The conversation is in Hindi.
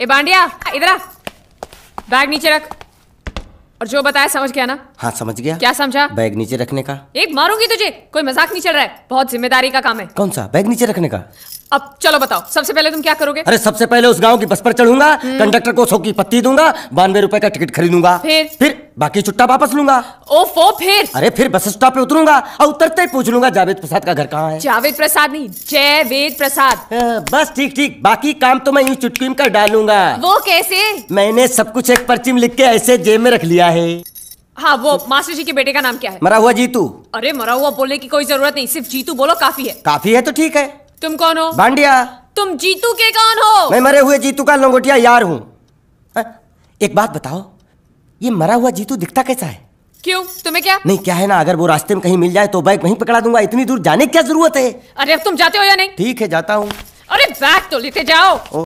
ए बांडिया इधर आ बैग नीचे रख और जो बताया समझ गया ना हाँ समझ गया क्या समझा बैग नीचे रखने का एक मारूंगी तुझे कोई मजाक नहीं चल रहा है बहुत जिम्मेदारी का काम है कौन सा बैग नीचे रखने का अब चलो बताओ सबसे पहले तुम क्या करोगे अरे सबसे पहले उस गांव की बस पर चढ़ूंगा हम्म। कंडक्टर को सौ की पत्ती दूंगा बानवे रुपए का टिकट खरीदूंगा फिर फिर बाकी छुट्टा वापस लूंगा ओफो फिर अरे फिर बस स्टॉप पे उतरूंगा और उतरते ही पूछ लूंगा जावेद प्रसाद का घर कहाँ है जावेद प्रसाद नहीं जयवेद प्रसाद बस ठीक ठीक बाकी काम तो मैं यूँ चुटकी कर डालूंगा वो कैसे मैंने सब कुछ एक पर्ची में लिख के ऐसे जेब में रख लिया है हाँ वो मास्टर जी के बेटे का नाम क्या है मरा हुआ जीतू अरे मरा हुआ बोलने की कोई जरूरत नहीं सिर्फ जीतू बोलो काफी है काफी है तो ठीक है तुम कौन हो बांडिया तुम जीतू के कौन हो मैं मरे हुए जीतू का लंगोटिया यार हूँ एक बात बताओ ये मरा हुआ जीतू दिखता कैसा है क्यों तुम्हें क्या नहीं क्या है ना अगर वो रास्ते में कहीं मिल जाए तो बाइक वहीं पकड़ा दूंगा इतनी दूर जाने की क्या जरूरत है अरे अब तुम जाते हो या नहीं ठीक है जाता हूँ अरे बैग तो लेते जाओ